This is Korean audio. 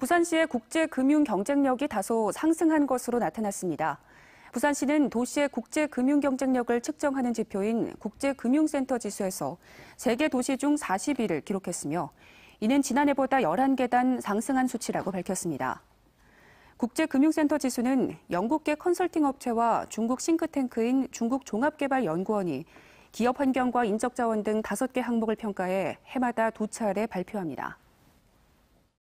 부산시의 국제 금융 경쟁력이 다소 상승한 것으로 나타났습니다. 부산시는 도시의 국제 금융 경쟁력을 측정하는 지표인 국제금융센터 지수에서 세계 도시 중 40위를 기록했으며 이는 지난해보다 11계단 상승한 수치라고 밝혔습니다. 국제금융센터 지수는 영국계 컨설팅 업체와 중국 싱크탱크인 중국종합개발연구원이 기업 환경과 인적 자원 등 5개 항목을 평가해 해마다 두 차례 발표합니다.